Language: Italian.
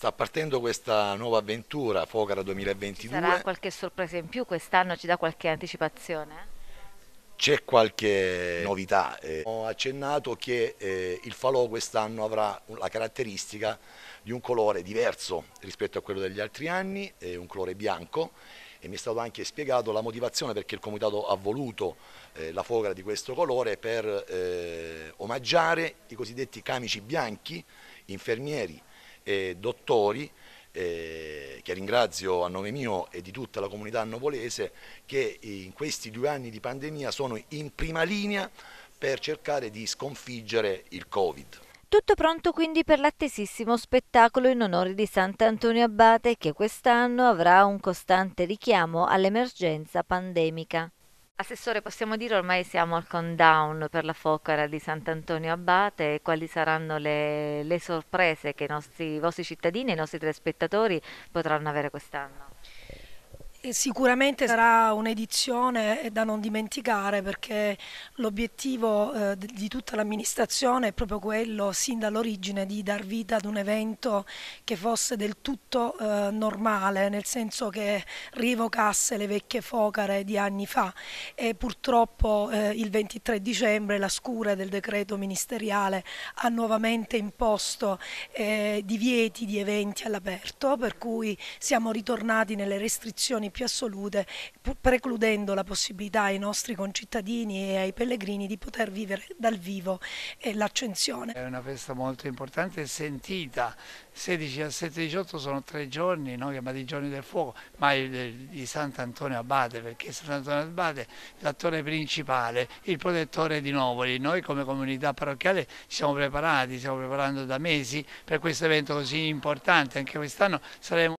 sta partendo questa nuova avventura Focara 2022. Ci sarà qualche sorpresa in più quest'anno? Ci dà qualche anticipazione? C'è qualche novità, eh, ho accennato che eh, il falò quest'anno avrà la caratteristica di un colore diverso rispetto a quello degli altri anni, eh, un colore bianco e mi è stato anche spiegato la motivazione perché il comitato ha voluto eh, la fogra di questo colore per eh, omaggiare i cosiddetti camici bianchi, infermieri e dottori eh, che ringrazio a nome mio e di tutta la comunità novolese che in questi due anni di pandemia sono in prima linea per cercare di sconfiggere il Covid. Tutto pronto quindi per l'attesissimo spettacolo in onore di Sant'Antonio Abate che quest'anno avrà un costante richiamo all'emergenza pandemica. Assessore, possiamo dire ormai siamo al countdown per la focara di Sant'Antonio Abate, quali saranno le, le sorprese che i, nostri, i vostri cittadini e i nostri telespettatori potranno avere quest'anno? Sicuramente sarà un'edizione eh, da non dimenticare perché l'obiettivo eh, di tutta l'amministrazione è proprio quello, sin dall'origine, di dar vita ad un evento che fosse del tutto eh, normale, nel senso che rievocasse le vecchie focare di anni fa e purtroppo il 23 dicembre la scure del decreto ministeriale ha nuovamente imposto divieti di eventi all'aperto, per cui siamo ritornati nelle restrizioni condizioni più assolute, precludendo la possibilità ai nostri concittadini e ai pellegrini di poter vivere dal vivo eh, l'accensione. È una festa molto importante e sentita, 16, 17, 18 sono tre giorni, no? chiamati giorni del fuoco, ma di Sant'Antonio Abate, perché Sant'Antonio Abate è l'attore principale, il protettore di Novoli, noi come comunità parrocchiale ci siamo preparati, stiamo preparando da mesi per questo evento così importante, anche quest'anno saremo